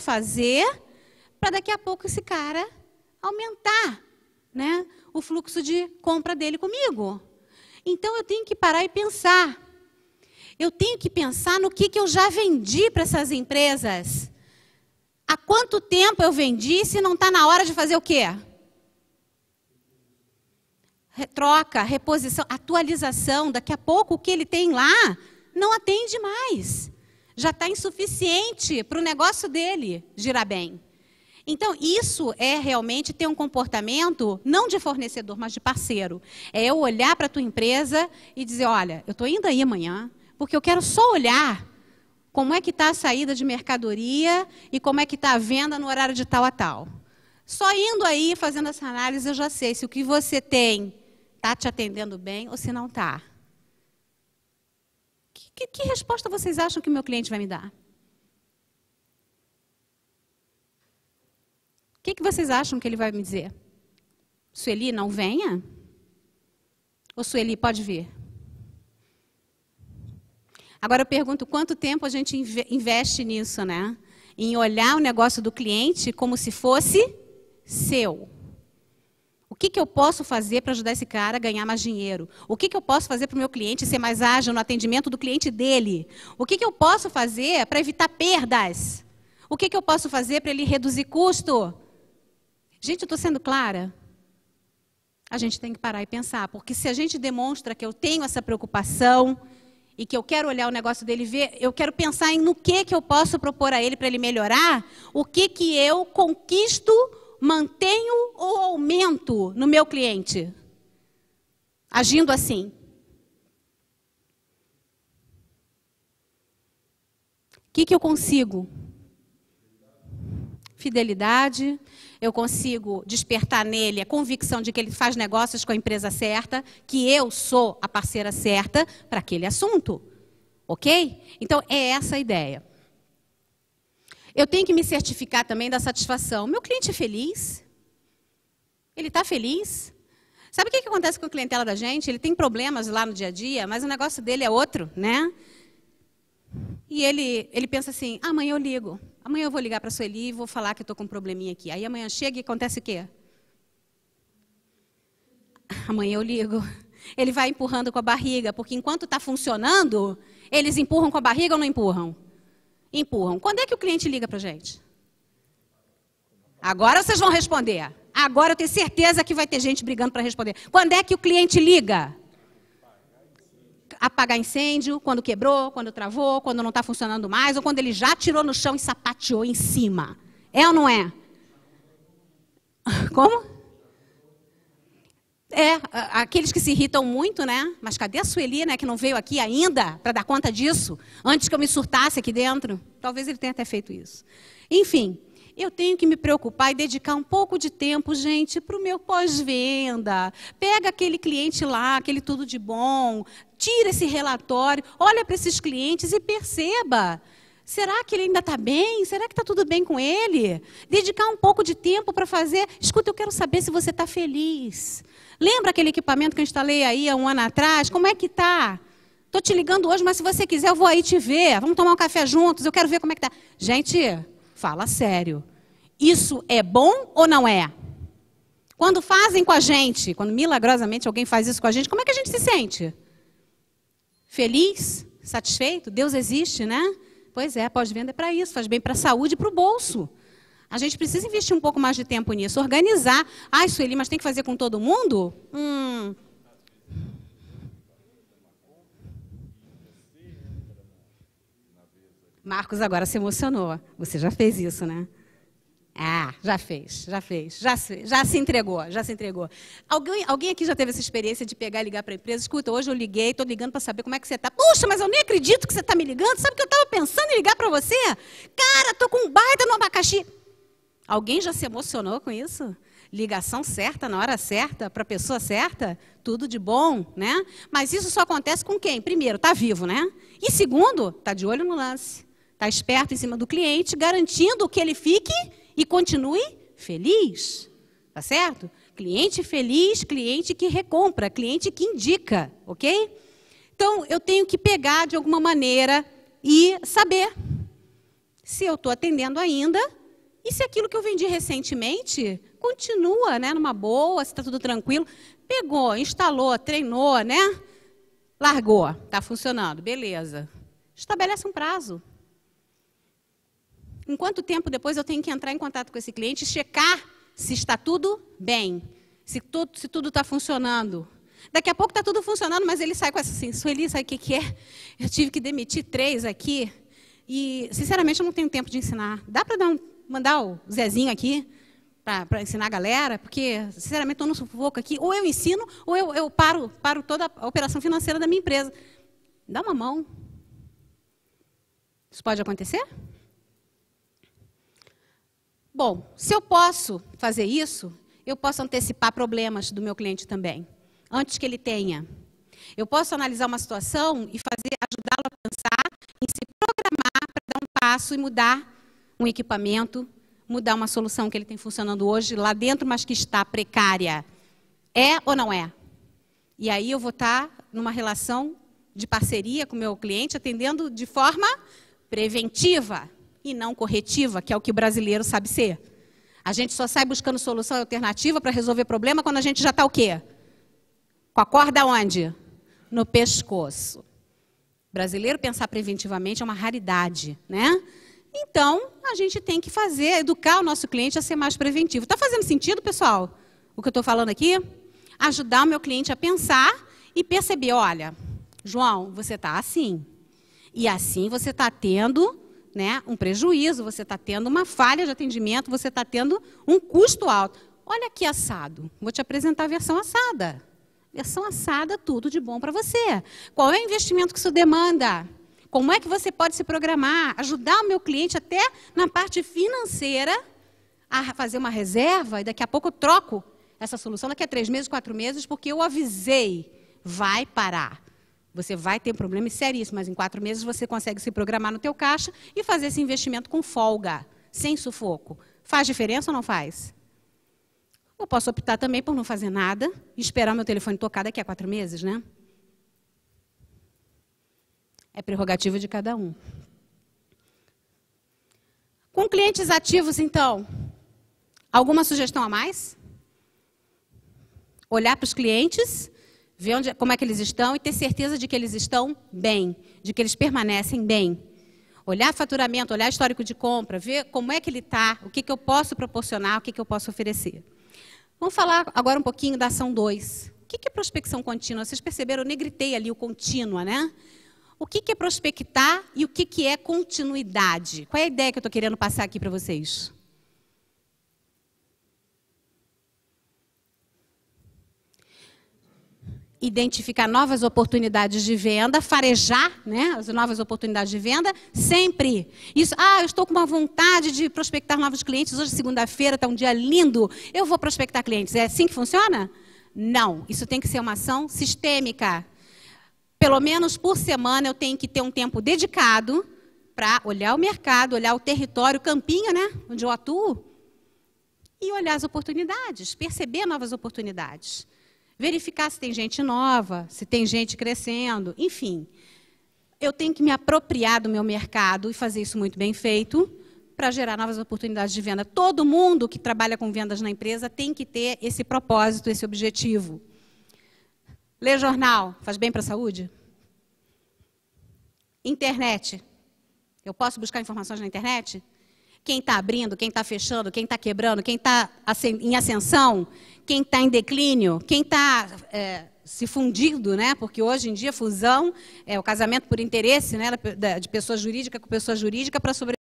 fazer para daqui a pouco esse cara aumentar né, o fluxo de compra dele comigo. Então eu tenho que parar e pensar. Eu tenho que pensar no que, que eu já vendi para essas empresas. Há quanto tempo eu vendi se não está na hora de fazer o quê? Troca, reposição, atualização. Daqui a pouco o que ele tem lá não atende mais já está insuficiente para o negócio dele girar bem. Então, isso é realmente ter um comportamento, não de fornecedor, mas de parceiro. É eu olhar para a tua empresa e dizer: olha, eu estou indo aí amanhã, porque eu quero só olhar como é que está a saída de mercadoria e como é que está a venda no horário de tal a tal. Só indo aí, fazendo essa análise, eu já sei se o que você tem está te atendendo bem ou se não está. Que, que resposta vocês acham que o meu cliente vai me dar? O que, que vocês acham que ele vai me dizer? Sueli, não venha? Ou Sueli, pode vir? Agora eu pergunto, quanto tempo a gente investe nisso, né? Em olhar o negócio do cliente como se fosse seu que, que eu posso fazer para ajudar esse cara a ganhar mais dinheiro? O que, que eu posso fazer para o meu cliente ser mais ágil no atendimento do cliente dele? O que, que eu posso fazer para evitar perdas? O que, que eu posso fazer para ele reduzir custo? Gente, eu estou sendo clara? A gente tem que parar e pensar, porque se a gente demonstra que eu tenho essa preocupação e que eu quero olhar o negócio dele ver, eu quero pensar em no que, que eu posso propor a ele para ele melhorar, o que, que eu conquisto mantenho ou aumento no meu cliente? Agindo assim. O que, que eu consigo? Fidelidade, eu consigo despertar nele a convicção de que ele faz negócios com a empresa certa, que eu sou a parceira certa para aquele assunto. Ok? Então, é essa a ideia. Eu tenho que me certificar também da satisfação. Meu cliente é feliz? Ele está feliz? Sabe o que, que acontece com a clientela da gente? Ele tem problemas lá no dia a dia, mas o negócio dele é outro, né? E ele, ele pensa assim: amanhã eu ligo. Amanhã eu vou ligar para a Sueli e vou falar que eu estou com um probleminha aqui. Aí amanhã chega e acontece o quê? Amanhã eu ligo. Ele vai empurrando com a barriga, porque enquanto está funcionando, eles empurram com a barriga ou não empurram? empurram. Quando é que o cliente liga para a gente? Agora vocês vão responder. Agora eu tenho certeza que vai ter gente brigando para responder. Quando é que o cliente liga? Apagar incêndio, quando quebrou, quando travou, quando não está funcionando mais, ou quando ele já tirou no chão e sapateou em cima. É ou não é? Como? É, aqueles que se irritam muito, né? Mas cadê a Sueli, né, que não veio aqui ainda para dar conta disso, antes que eu me surtasse aqui dentro? Talvez ele tenha até feito isso. Enfim, eu tenho que me preocupar e dedicar um pouco de tempo, gente, para o meu pós-venda. Pega aquele cliente lá, aquele tudo de bom, tira esse relatório, olha para esses clientes e perceba Será que ele ainda está bem? Será que está tudo bem com ele? Dedicar um pouco de tempo para fazer. Escuta, eu quero saber se você está feliz. Lembra aquele equipamento que eu instalei aí há um ano atrás? Como é que está? Estou te ligando hoje, mas se você quiser, eu vou aí te ver. Vamos tomar um café juntos, eu quero ver como é que está. Gente, fala sério. Isso é bom ou não é? Quando fazem com a gente, quando milagrosamente alguém faz isso com a gente, como é que a gente se sente? Feliz? Satisfeito? Deus existe, né? Pois é, pós-venda é para isso, faz bem para a saúde e para o bolso. A gente precisa investir um pouco mais de tempo nisso, organizar. Ai, Sueli, mas tem que fazer com todo mundo? Hum. Marcos agora se emocionou. Você já fez isso, né? Ah, já fez, já fez, já se, já se entregou, já se entregou. Alguém, alguém aqui já teve essa experiência de pegar e ligar para a empresa? Escuta, hoje eu liguei, estou ligando para saber como é que você está. Puxa, mas eu nem acredito que você está me ligando. Sabe o que eu estava pensando em ligar para você? Cara, estou com um baita no abacaxi. Alguém já se emocionou com isso? ligação certa, na hora certa, para a pessoa certa, tudo de bom, né? Mas isso só acontece com quem? Primeiro, está vivo, né? E segundo, está de olho no lance, está esperto em cima do cliente, garantindo que ele fique e continue feliz. Tá certo? Cliente feliz, cliente que recompra, cliente que indica, ok? Então, eu tenho que pegar de alguma maneira e saber se eu estou atendendo ainda e se aquilo que eu vendi recentemente continua, né, numa boa, se está tudo tranquilo. Pegou, instalou, treinou, né? Largou, está funcionando, beleza. Estabelece um prazo em quanto tempo depois eu tenho que entrar em contato com esse cliente e checar se está tudo bem, se, se tudo está funcionando. Daqui a pouco está tudo funcionando, mas ele sai com essa assim, Sueli, sabe o que, que é? Eu tive que demitir três aqui e, sinceramente, eu não tenho tempo de ensinar. Dá para um, mandar o Zezinho aqui para ensinar a galera? Porque, sinceramente, estou no sufoco aqui. Ou eu ensino, ou eu, eu paro, paro toda a operação financeira da minha empresa. Dá uma mão. Isso pode acontecer? Bom, se eu posso fazer isso, eu posso antecipar problemas do meu cliente também, antes que ele tenha. Eu posso analisar uma situação e fazer ajudá-lo a pensar em se programar para dar um passo e mudar um equipamento, mudar uma solução que ele tem funcionando hoje lá dentro, mas que está precária. É ou não é? E aí eu vou estar numa relação de parceria com o meu cliente, atendendo de forma preventiva e não corretiva, que é o que o brasileiro sabe ser. A gente só sai buscando solução alternativa para resolver problema quando a gente já está o quê? Com a corda onde? No pescoço. brasileiro pensar preventivamente é uma raridade, né? Então, a gente tem que fazer, educar o nosso cliente a ser mais preventivo. Está fazendo sentido, pessoal? O que eu estou falando aqui? Ajudar o meu cliente a pensar e perceber, olha, João, você está assim. E assim você está tendo né, um prejuízo, você está tendo uma falha de atendimento, você está tendo um custo alto. Olha aqui assado, vou te apresentar a versão assada. Versão assada, tudo de bom para você. Qual é o investimento que isso demanda? Como é que você pode se programar, ajudar o meu cliente até na parte financeira a fazer uma reserva e daqui a pouco eu troco essa solução, daqui a três meses, quatro meses, porque eu avisei, vai parar. Você vai ter problemas isso, mas em quatro meses você consegue se programar no teu caixa e fazer esse investimento com folga, sem sufoco. Faz diferença ou não faz? Eu posso optar também por não fazer nada e esperar meu telefone tocar daqui a quatro meses, né? É prerrogativa de cada um. Com clientes ativos, então, alguma sugestão a mais? Olhar para os clientes, ver onde, como é que eles estão e ter certeza de que eles estão bem, de que eles permanecem bem. Olhar faturamento, olhar histórico de compra, ver como é que ele está, o que, que eu posso proporcionar, o que, que eu posso oferecer. Vamos falar agora um pouquinho da ação 2. O que, que é prospecção contínua? Vocês perceberam, eu negritei ali o contínua, né? O que, que é prospectar e o que, que é continuidade? Qual é a ideia que eu estou querendo passar aqui para vocês? identificar novas oportunidades de venda, farejar né, as novas oportunidades de venda, sempre. Isso, ah, eu estou com uma vontade de prospectar novos clientes, hoje é segunda-feira, está um dia lindo, eu vou prospectar clientes. É assim que funciona? Não, isso tem que ser uma ação sistêmica. Pelo menos por semana eu tenho que ter um tempo dedicado para olhar o mercado, olhar o território, o campinho, né, onde eu atuo, e olhar as oportunidades, perceber novas oportunidades verificar se tem gente nova, se tem gente crescendo, enfim. Eu tenho que me apropriar do meu mercado e fazer isso muito bem feito para gerar novas oportunidades de venda. Todo mundo que trabalha com vendas na empresa tem que ter esse propósito, esse objetivo. Ler jornal faz bem para a saúde? Internet. Eu posso buscar informações na internet? Quem está abrindo, quem está fechando, quem está quebrando, quem está em ascensão, quem está em declínio, quem está é, se fundindo, né? Porque hoje em dia fusão é o casamento por interesse, né? De pessoa jurídica com pessoa jurídica para sobreviver.